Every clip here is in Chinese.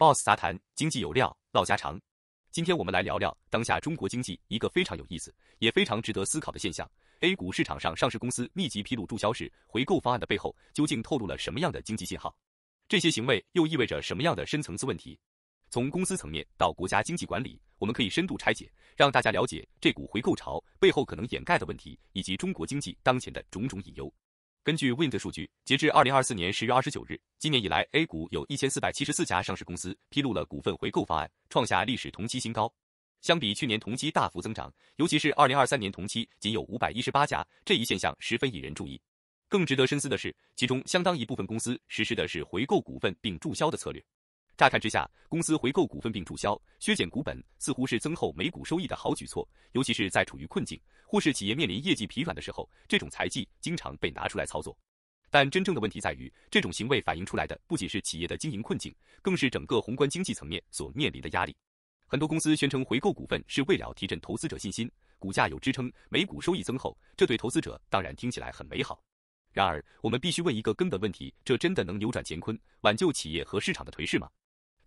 boss 杂谈，经济有料，唠家常。今天我们来聊聊当下中国经济一个非常有意思，也非常值得思考的现象。A 股市场上上市公司密集披露注销式回购方案的背后，究竟透露了什么样的经济信号？这些行为又意味着什么样的深层次问题？从公司层面到国家经济管理，我们可以深度拆解，让大家了解这股回购潮背后可能掩盖的问题，以及中国经济当前的种种隐忧。根据 Wind 数据，截至二零二四年十月二十九日，今年以来 A 股有一千四百七十四家上市公司披露了股份回购方案，创下历史同期新高。相比去年同期大幅增长，尤其是二零二三年同期仅有五百一十八家，这一现象十分引人注意。更值得深思的是，其中相当一部分公司实施的是回购股份并注销的策略。乍看之下，公司回购股份并注销、削减股本，似乎是增厚每股收益的好举措，尤其是在处于困境或是企业面临业绩疲软的时候，这种财技经常被拿出来操作。但真正的问题在于，这种行为反映出来的不仅是企业的经营困境，更是整个宏观经济层面所面临的压力。很多公司宣称回购股份是为了提振投资者信心，股价有支撑，每股收益增厚，这对投资者当然听起来很美好。然而，我们必须问一个根本问题：这真的能扭转乾坤、挽救企业和市场的颓势吗？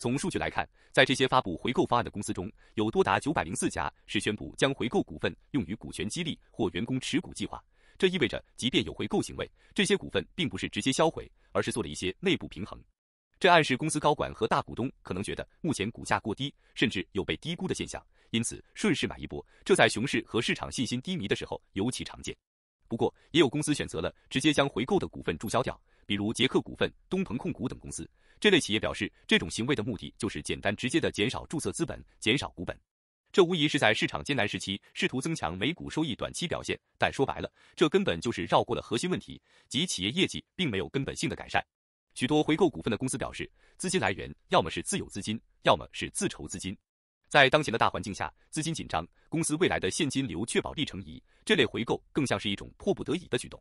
从数据来看，在这些发布回购方案的公司中，有多达九百零四家是宣布将回购股份用于股权激励或员工持股计划。这意味着，即便有回购行为，这些股份并不是直接销毁，而是做了一些内部平衡。这暗示公司高管和大股东可能觉得目前股价过低，甚至有被低估的现象，因此顺势买一波。这在熊市和市场信心低迷的时候尤其常见。不过，也有公司选择了直接将回购的股份注销掉。比如捷克股份、东鹏控股等公司，这类企业表示，这种行为的目的就是简单直接的减少注册资本、减少股本。这无疑是在市场艰难时期，试图增强每股收益短期表现。但说白了，这根本就是绕过了核心问题，即企业业绩并没有根本性的改善。许多回购股份的公司表示，资金来源要么是自有资金，要么是自筹资金。在当前的大环境下，资金紧张，公司未来的现金流确保力成疑，这类回购更像是一种迫不得已的举动。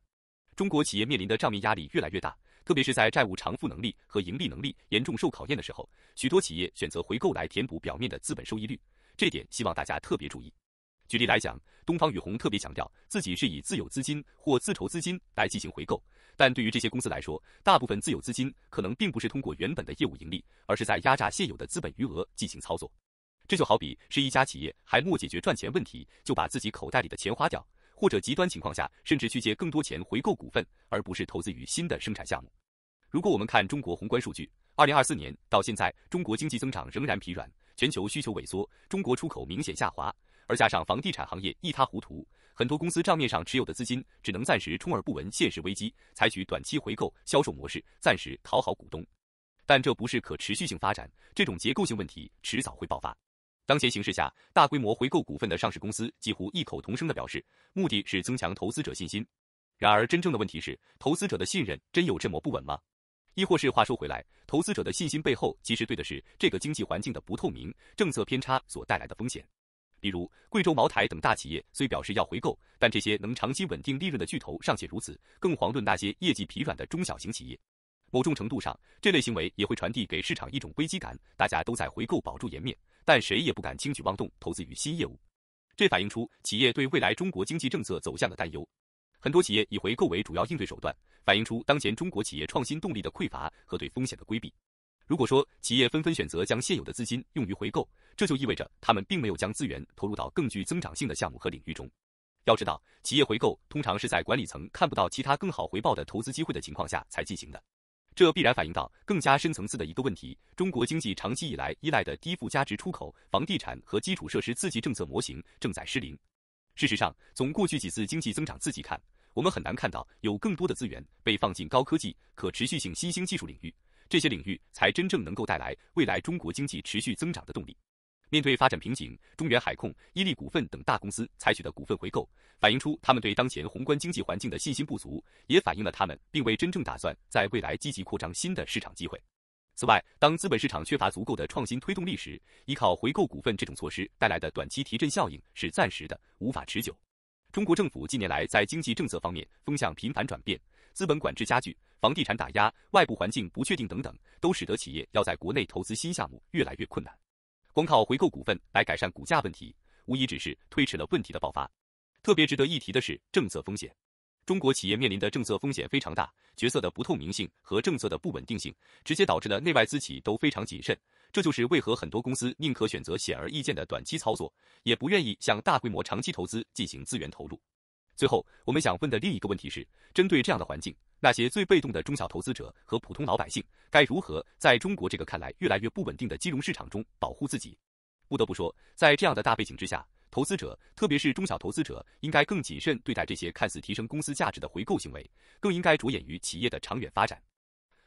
中国企业面临的账面压力越来越大，特别是在债务偿付能力和盈利能力严重受考验的时候，许多企业选择回购来填补表面的资本收益率。这点希望大家特别注意。举例来讲，东方雨虹特别强调自己是以自有资金或自筹资金来进行回购，但对于这些公司来说，大部分自有资金可能并不是通过原本的业务盈利，而是在压榨现有的资本余额进行操作。这就好比是一家企业还没解决赚钱问题，就把自己口袋里的钱花掉。或者极端情况下，甚至去借更多钱回购股份，而不是投资于新的生产项目。如果我们看中国宏观数据，二零二四年到现在，中国经济增长仍然疲软，全球需求萎缩，中国出口明显下滑，而加上房地产行业一塌糊涂，很多公司账面上持有的资金只能暂时充耳不闻现实危机，采取短期回购销售模式，暂时讨好股东。但这不是可持续性发展，这种结构性问题迟早会爆发。当前形势下，大规模回购股份的上市公司几乎异口同声地表示，目的是增强投资者信心。然而，真正的问题是，投资者的信任真有这么不稳吗？亦或是，话说回来，投资者的信心背后，其实对的是这个经济环境的不透明、政策偏差所带来的风险。比如，贵州茅台等大企业虽表示要回购，但这些能长期稳定利润的巨头尚且如此，更遑论那些业绩疲软的中小型企业。某种程度上，这类行为也会传递给市场一种危机感，大家都在回购保住颜面，但谁也不敢轻举妄动投资于新业务。这反映出企业对未来中国经济政策走向的担忧。很多企业以回购为主要应对手段，反映出当前中国企业创新动力的匮乏和对风险的规避。如果说企业纷纷选择将现有的资金用于回购，这就意味着他们并没有将资源投入到更具增长性的项目和领域中。要知道，企业回购通常是在管理层看不到其他更好回报的投资机会的情况下才进行的。这必然反映到更加深层次的一个问题：中国经济长期以来依赖的低附加值出口、房地产和基础设施刺激政策模型正在失灵。事实上，从过去几次经济增长刺激看，我们很难看到有更多的资源被放进高科技、可持续性新兴技术领域，这些领域才真正能够带来未来中国经济持续增长的动力。面对发展瓶颈，中原海控、伊利股份等大公司采取的股份回购，反映出他们对当前宏观经济环境的信心不足，也反映了他们并未真正打算在未来积极扩张新的市场机会。此外，当资本市场缺乏足够的创新推动力时，依靠回购股份这种措施带来的短期提振效应是暂时的，无法持久。中国政府近年来在经济政策方面风向频繁转变，资本管制加剧，房地产打压，外部环境不确定等等，都使得企业要在国内投资新项目越来越困难。光靠回购股份来改善股价问题，无疑只是推迟了问题的爆发。特别值得一提的是政策风险，中国企业面临的政策风险非常大，决策的不透明性和政策的不稳定性，直接导致了内外资企都非常谨慎。这就是为何很多公司宁可选择显而易见的短期操作，也不愿意向大规模长期投资进行资源投入。最后，我们想问的另一个问题是，针对这样的环境。那些最被动的中小投资者和普通老百姓，该如何在中国这个看来越来越不稳定的金融市场中保护自己？不得不说，在这样的大背景之下，投资者，特别是中小投资者，应该更谨慎对待这些看似提升公司价值的回购行为，更应该着眼于企业的长远发展。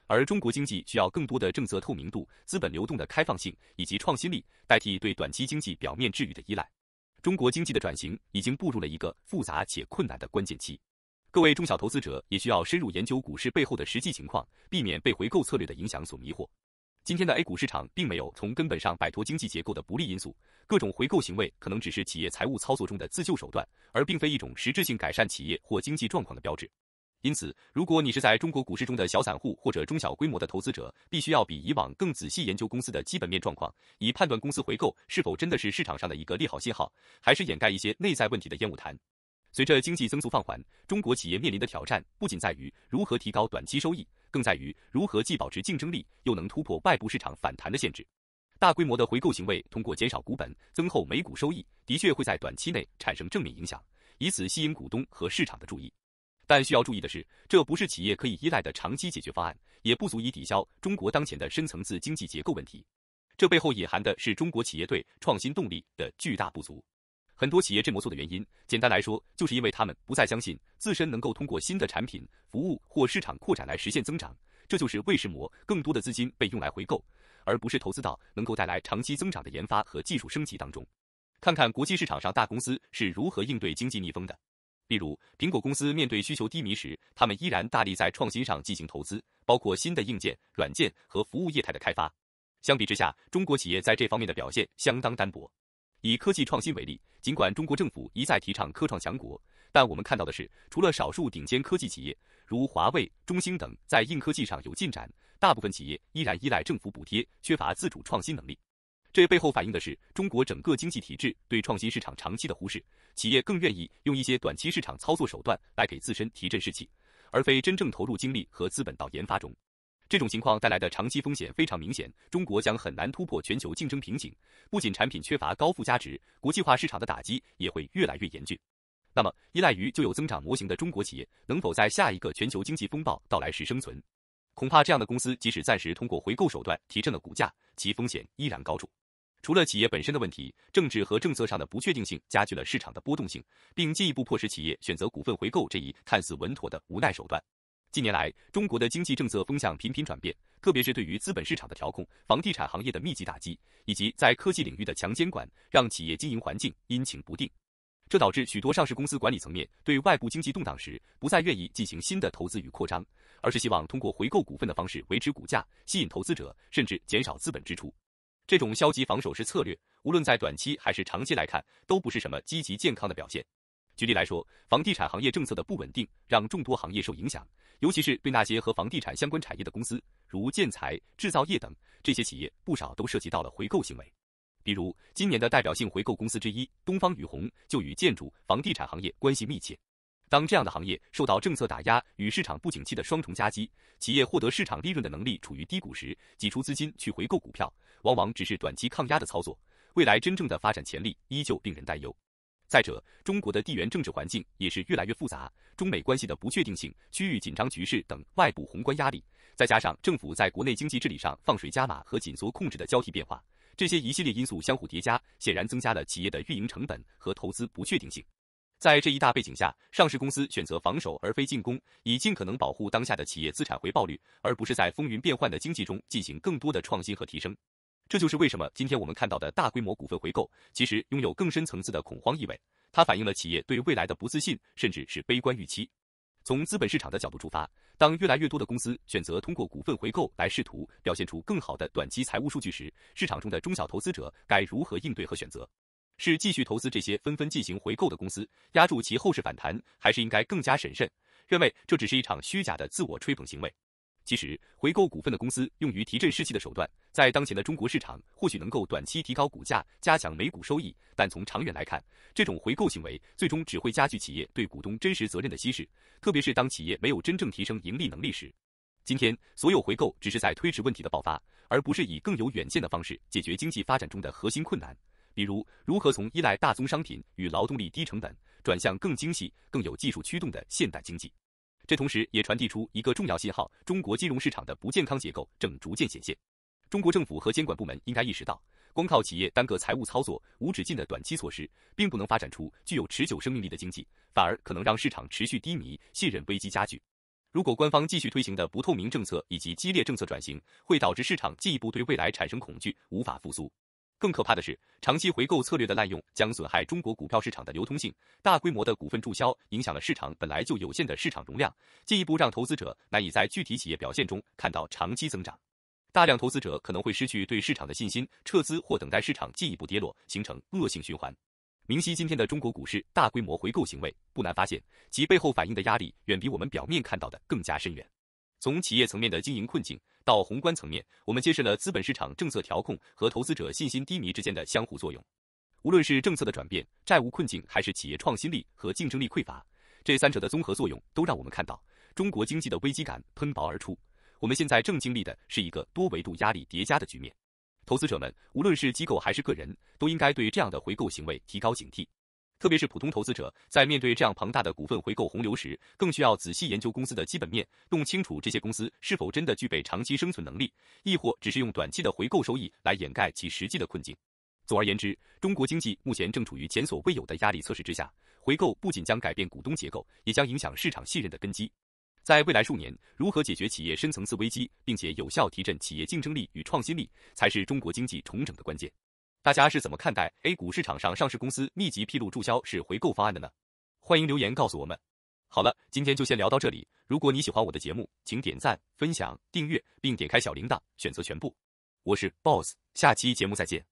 而中国经济需要更多的政策透明度、资本流动的开放性以及创新力，代替对短期经济表面治愈的依赖。中国经济的转型已经步入了一个复杂且困难的关键期。各位中小投资者也需要深入研究股市背后的实际情况，避免被回购策略的影响所迷惑。今天的 A 股市场并没有从根本上摆脱经济结构的不利因素，各种回购行为可能只是企业财务操作中的自救手段，而并非一种实质性改善企业或经济状况的标志。因此，如果你是在中国股市中的小散户或者中小规模的投资者，必须要比以往更仔细研究公司的基本面状况，以判断公司回购是否真的是市场上的一个利好信号，还是掩盖一些内在问题的烟雾弹。随着经济增速放缓，中国企业面临的挑战不仅在于如何提高短期收益，更在于如何既保持竞争力，又能突破外部市场反弹的限制。大规模的回购行为通过减少股本、增厚每股收益，的确会在短期内产生正面影响，以此吸引股东和市场的注意。但需要注意的是，这不是企业可以依赖的长期解决方案，也不足以抵消中国当前的深层次经济结构问题。这背后隐含的是中国企业对创新动力的巨大不足。很多企业这么做的原因，简单来说，就是因为他们不再相信自身能够通过新的产品、服务或市场扩展来实现增长。这就是为什么更多的资金被用来回购，而不是投资到能够带来长期增长的研发和技术升级当中。看看国际市场上大公司是如何应对经济逆风的。例如，苹果公司面对需求低迷时，他们依然大力在创新上进行投资，包括新的硬件、软件和服务业态的开发。相比之下，中国企业在这方面的表现相当单薄。以科技创新为例，尽管中国政府一再提倡科创强国，但我们看到的是，除了少数顶尖科技企业，如华为、中兴等在硬科技上有进展，大部分企业依然依赖政府补贴，缺乏自主创新能力。这背后反映的是中国整个经济体制对创新市场长期的忽视，企业更愿意用一些短期市场操作手段来给自身提振士气，而非真正投入精力和资本到研发中。这种情况带来的长期风险非常明显，中国将很难突破全球竞争瓶颈。不仅产品缺乏高附加值，国际化市场的打击也会越来越严峻。那么，依赖于就有增长模型的中国企业能否在下一个全球经济风暴到来时生存？恐怕这样的公司即使暂时通过回购手段提振了股价，其风险依然高处。除了企业本身的问题，政治和政策上的不确定性加剧了市场的波动性，并进一步迫使企业选择股份回购这一看似稳妥的无奈手段。近年来，中国的经济政策风向频频转变，特别是对于资本市场的调控、房地产行业的密集打击，以及在科技领域的强监管，让企业经营环境阴晴不定。这导致许多上市公司管理层面对外部经济动荡时，不再愿意进行新的投资与扩张，而是希望通过回购股份的方式维持股价，吸引投资者，甚至减少资本支出。这种消极防守式策略，无论在短期还是长期来看，都不是什么积极健康的表现。举例来说，房地产行业政策的不稳定让众多行业受影响，尤其是对那些和房地产相关产业的公司，如建材、制造业等，这些企业不少都涉及到了回购行为。比如，今年的代表性回购公司之一东方雨虹就与建筑、房地产行业关系密切。当这样的行业受到政策打压与市场不景气的双重夹击，企业获得市场利润的能力处于低谷时，挤出资金去回购股票，往往只是短期抗压的操作。未来真正的发展潜力依旧令人担忧。再者，中国的地缘政治环境也是越来越复杂，中美关系的不确定性、区域紧张局势等外部宏观压力，再加上政府在国内经济治理上放水加码和紧缩控制的交替变化，这些一系列因素相互叠加，显然增加了企业的运营成本和投资不确定性。在这一大背景下，上市公司选择防守而非进攻，以尽可能保护当下的企业资产回报率，而不是在风云变幻的经济中进行更多的创新和提升。这就是为什么今天我们看到的大规模股份回购，其实拥有更深层次的恐慌意味。它反映了企业对未来的不自信，甚至是悲观预期。从资本市场的角度出发，当越来越多的公司选择通过股份回购来试图表现出更好的短期财务数据时，市场中的中小投资者该如何应对和选择？是继续投资这些纷纷进行回购的公司，压住其后市反弹，还是应该更加审慎，认为这只是一场虚假的自我吹捧行为？其实，回购股份的公司用于提振士气的手段，在当前的中国市场或许能够短期提高股价、加强每股收益，但从长远来看，这种回购行为最终只会加剧企业对股东真实责任的稀释，特别是当企业没有真正提升盈利能力时。今天，所有回购只是在推迟问题的爆发，而不是以更有远见的方式解决经济发展中的核心困难，比如如何从依赖大宗商品与劳动力低成本，转向更精细、更有技术驱动的现代经济。这同时也传递出一个重要信号：中国金融市场的不健康结构正逐渐显现。中国政府和监管部门应该意识到，光靠企业单个财务操作、无止境的短期措施，并不能发展出具有持久生命力的经济，反而可能让市场持续低迷、信任危机加剧。如果官方继续推行的不透明政策以及激烈政策转型，会导致市场进一步对未来产生恐惧，无法复苏。更可怕的是，长期回购策略的滥用将损害中国股票市场的流通性。大规模的股份注销影响了市场本来就有限的市场容量，进一步让投资者难以在具体企业表现中看到长期增长。大量投资者可能会失去对市场的信心，撤资或等待市场进一步跌落，形成恶性循环。明晰今天的中国股市大规模回购行为，不难发现其背后反映的压力远比我们表面看到的更加深远。从企业层面的经营困境到宏观层面，我们揭示了资本市场政策调控和投资者信心低迷之间的相互作用。无论是政策的转变、债务困境，还是企业创新力和竞争力匮乏，这三者的综合作用都让我们看到中国经济的危机感喷薄而出。我们现在正经历的是一个多维度压力叠加的局面。投资者们，无论是机构还是个人，都应该对这样的回购行为提高警惕。特别是普通投资者，在面对这样庞大的股份回购洪流时，更需要仔细研究公司的基本面，弄清楚这些公司是否真的具备长期生存能力，亦或只是用短期的回购收益来掩盖其实际的困境。总而言之，中国经济目前正处于前所未有的压力测试之下，回购不仅将改变股东结构，也将影响市场信任的根基。在未来数年，如何解决企业深层次危机，并且有效提振企业竞争力与创新力，才是中国经济重整的关键。大家是怎么看待 A 股市场上上市公司密集披露注销式回购方案的呢？欢迎留言告诉我们。好了，今天就先聊到这里。如果你喜欢我的节目，请点赞、分享、订阅，并点开小铃铛，选择全部。我是 BOSS，下期节目再见。